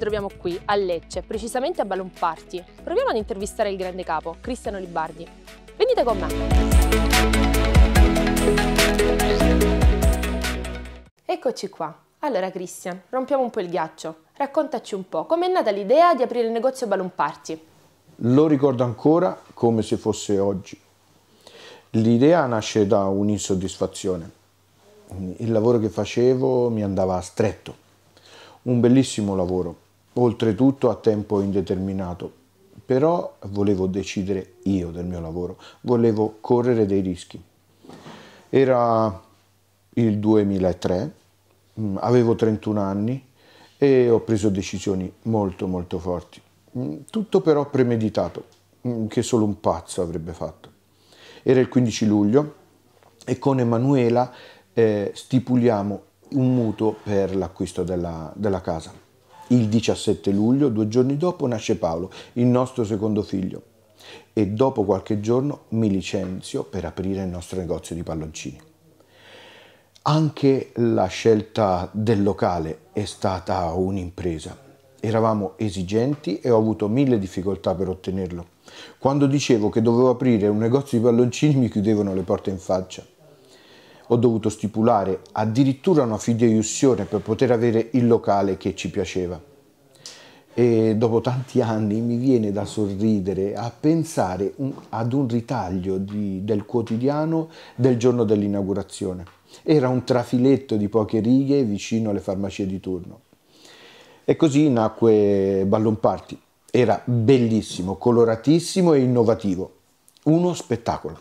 troviamo qui, a Lecce, precisamente a Balloon Party. Proviamo ad intervistare il grande capo, Cristiano Libardi. Venite con me! Eccoci qua. Allora Cristian, rompiamo un po' il ghiaccio. Raccontaci un po', com'è nata l'idea di aprire il negozio Balloon Party? Lo ricordo ancora come se fosse oggi. L'idea nasce da un'insoddisfazione. Il lavoro che facevo mi andava stretto un bellissimo lavoro, oltretutto a tempo indeterminato. Però volevo decidere io del mio lavoro, volevo correre dei rischi. Era il 2003, mm, avevo 31 anni e ho preso decisioni molto molto forti. Mm, tutto però premeditato, mm, che solo un pazzo avrebbe fatto. Era il 15 luglio e con Emanuela eh, stipuliamo un mutuo per l'acquisto della, della casa. Il 17 luglio, due giorni dopo, nasce Paolo, il nostro secondo figlio. E dopo qualche giorno mi licenzio per aprire il nostro negozio di palloncini. Anche la scelta del locale è stata un'impresa. Eravamo esigenti e ho avuto mille difficoltà per ottenerlo. Quando dicevo che dovevo aprire un negozio di palloncini mi chiudevano le porte in faccia ho dovuto stipulare addirittura una fideiussione per poter avere il locale che ci piaceva. E dopo tanti anni mi viene da sorridere a pensare un, ad un ritaglio di, del quotidiano del giorno dell'inaugurazione. Era un trafiletto di poche righe vicino alle farmacie di turno. E così nacque Ballon Party. Era bellissimo, coloratissimo e innovativo. Uno spettacolo.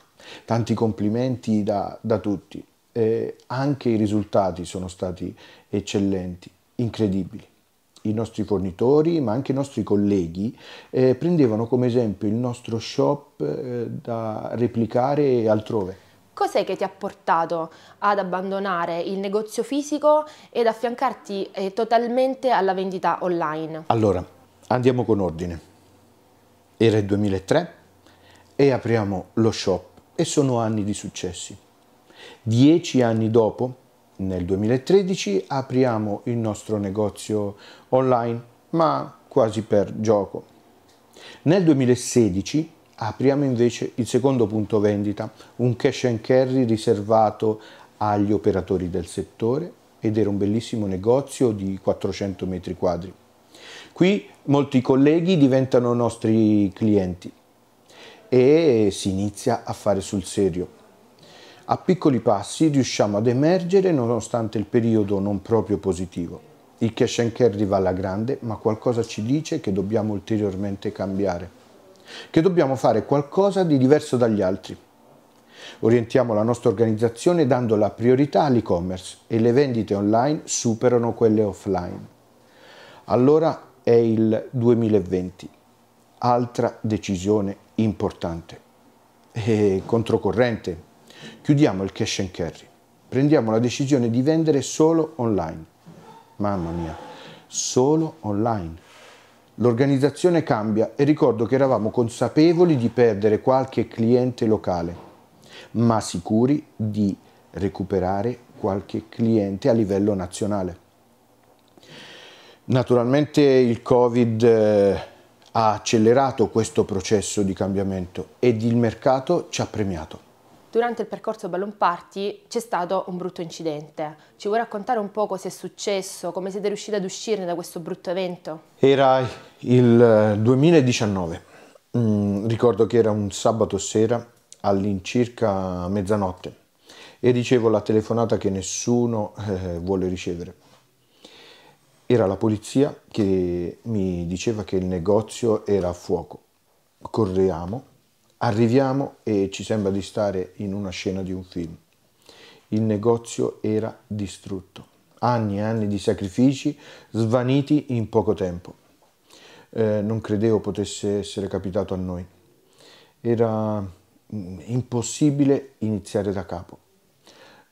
Tanti complimenti da, da tutti eh, anche i risultati sono stati eccellenti, incredibili. I nostri fornitori, ma anche i nostri colleghi, eh, prendevano come esempio il nostro shop eh, da replicare altrove. Cos'è che ti ha portato ad abbandonare il negozio fisico ed affiancarti eh, totalmente alla vendita online? Allora, andiamo con ordine. Era il 2003 e apriamo lo shop e sono anni di successi Dieci anni dopo, nel 2013, apriamo il nostro negozio online, ma quasi per gioco. Nel 2016 apriamo invece il secondo punto vendita, un cash and carry riservato agli operatori del settore ed era un bellissimo negozio di 400 metri quadri. Qui molti colleghi diventano nostri clienti e si inizia a fare sul serio. A piccoli passi riusciamo ad emergere nonostante il periodo non proprio positivo. Il cash and carry va alla grande, ma qualcosa ci dice che dobbiamo ulteriormente cambiare, che dobbiamo fare qualcosa di diverso dagli altri. Orientiamo la nostra organizzazione dando la priorità all'e-commerce e le vendite online superano quelle offline. Allora è il 2020, altra decisione importante e controcorrente Chiudiamo il cash and carry. Prendiamo la decisione di vendere solo online. Mamma mia, solo online. L'organizzazione cambia e ricordo che eravamo consapevoli di perdere qualche cliente locale, ma sicuri di recuperare qualche cliente a livello nazionale. Naturalmente il Covid eh, ha accelerato questo processo di cambiamento ed il mercato ci ha premiato. Durante il percorso Ballon Party c'è stato un brutto incidente. Ci vuoi raccontare un po' cosa è successo, come siete riusciti ad uscirne da questo brutto evento? Era il 2019. Eh, mm, ricordo che era un sabato sera all'incirca mezzanotte e ricevo la telefonata che nessuno eh, vuole ricevere. Era la polizia che mi diceva che il negozio era a fuoco. Correamo Arriviamo e ci sembra di stare in una scena di un film. Il negozio era distrutto. Anni e anni di sacrifici svaniti in poco tempo. Eh, non credevo potesse essere capitato a noi. Era mm, impossibile iniziare da capo.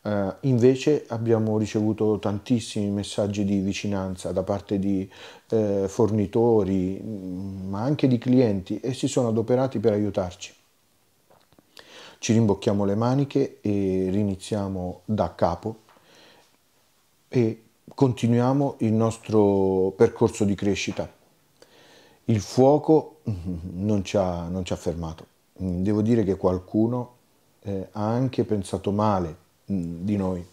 Uh, invece abbiamo ricevuto tantissimi messaggi di vicinanza da parte di eh, fornitori, mm, ma anche di clienti e si sono adoperati per aiutarci. Ci rimbocchiamo le maniche e riniziamo da capo e continuiamo il nostro percorso di crescita. Il fuoco non ci ha, non ci ha fermato. Mm, devo dire che qualcuno eh, ha anche pensato male Mm, di noi.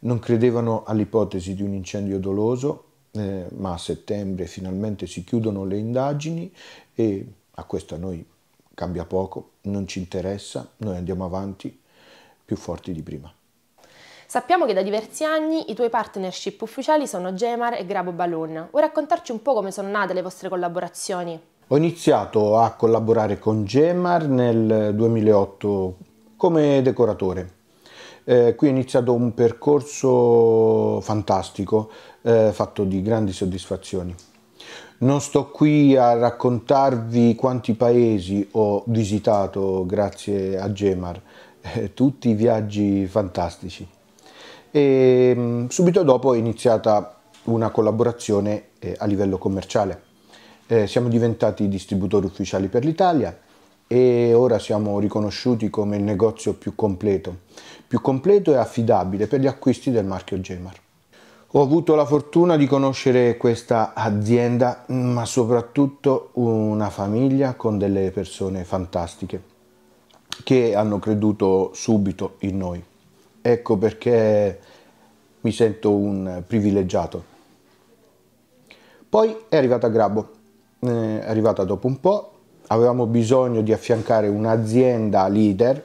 Non credevano all'ipotesi di un incendio doloso, eh, ma a settembre finalmente si chiudono le indagini e a questo a noi cambia poco, non ci interessa, noi andiamo avanti più forti di prima. Sappiamo che da diversi anni i tuoi partnership ufficiali sono Gemar e Grabo Balloon. Vuoi raccontarci un po' come sono nate le vostre collaborazioni? Ho iniziato a collaborare con Gemar nel 2008 come decoratore eh, qui è iniziato un percorso fantastico, eh, fatto di grandi soddisfazioni. Non sto qui a raccontarvi quanti paesi ho visitato grazie a Gemar, eh, tutti viaggi fantastici. E, mh, mm, subito dopo è iniziata una collaborazione eh, a livello commerciale. Eh, siamo diventati distributori ufficiali per l'Italia, e ora siamo riconosciuti come il negozio più completo, più completo e affidabile per gli acquisti del marchio Gemar. Ho avuto la fortuna di conoscere questa azienda, ma soprattutto una famiglia con delle persone fantastiche che hanno creduto subito in noi. Ecco perché mi sento un privilegiato. Poi è arrivata Grabo, eh, è arrivata dopo un po', avevamo bisogno di affiancare un'azienda leader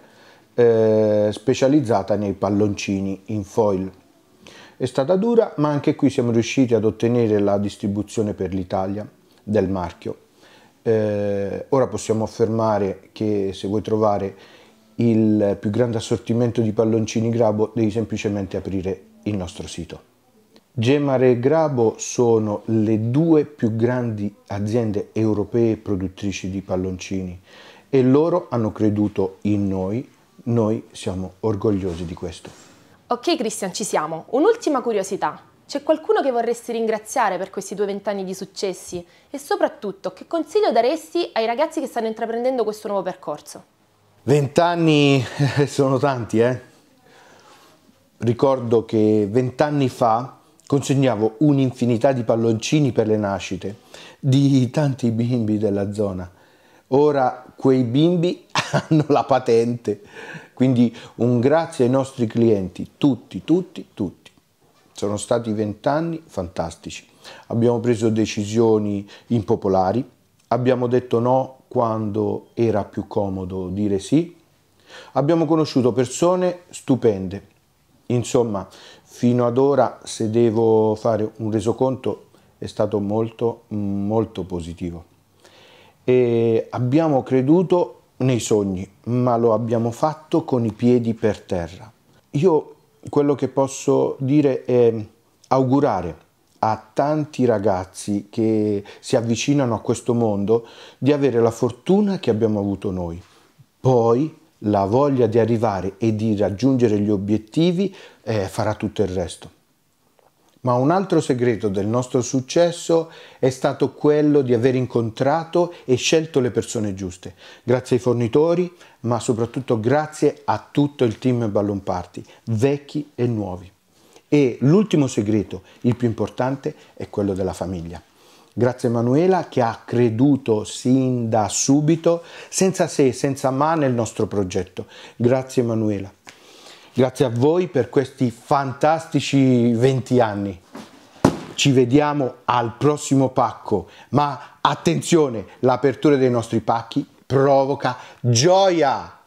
eh, specializzata nei palloncini in foil. È stata dura, ma anche qui siamo riusciti ad ottenere la distribuzione per l'Italia del marchio. Eh, ora possiamo affermare che se vuoi trovare il più grande assortimento di palloncini Grabo devi semplicemente aprire il nostro sito. Gemare e Grabo sono le due più grandi aziende europee produttrici di palloncini e loro hanno creduto in noi, noi siamo orgogliosi di questo. Ok Cristian, ci siamo. Un'ultima curiosità. C'è qualcuno che vorresti ringraziare per questi due vent'anni di successi? E soprattutto, che consiglio daresti ai ragazzi che stanno intraprendendo questo nuovo percorso? Vent'anni sono tanti, eh? Ricordo che vent'anni fa Consegnavo un'infinità di palloncini per le nascite di tanti bimbi della zona. Ora quei bimbi hanno la patente, quindi un grazie ai nostri clienti, tutti, tutti, tutti. Sono stati vent'anni fantastici. Abbiamo preso decisioni impopolari, abbiamo detto no quando era più comodo dire sì, abbiamo conosciuto persone stupende Insomma, fino ad ora, se devo fare un resoconto, è stato molto, molto positivo. E abbiamo creduto nei sogni, ma lo abbiamo fatto con i piedi per terra. Io quello che posso dire è augurare a tanti ragazzi che si avvicinano a questo mondo di avere la fortuna che abbiamo avuto noi. Poi la voglia di arrivare e di raggiungere gli obiettivi eh, farà tutto il resto. Ma un altro segreto del nostro successo è stato quello di aver incontrato e scelto le persone giuste, grazie ai fornitori, ma soprattutto grazie a tutto il team Ballon Party, vecchi e nuovi. E l'ultimo segreto, il più importante, è quello della famiglia. Grazie Emanuela che ha creduto sin da subito, senza se, senza ma, nel nostro progetto. Grazie Emanuela. Grazie a voi per questi fantastici 20 anni. Ci vediamo al prossimo pacco, ma attenzione, l'apertura dei nostri pacchi provoca gioia.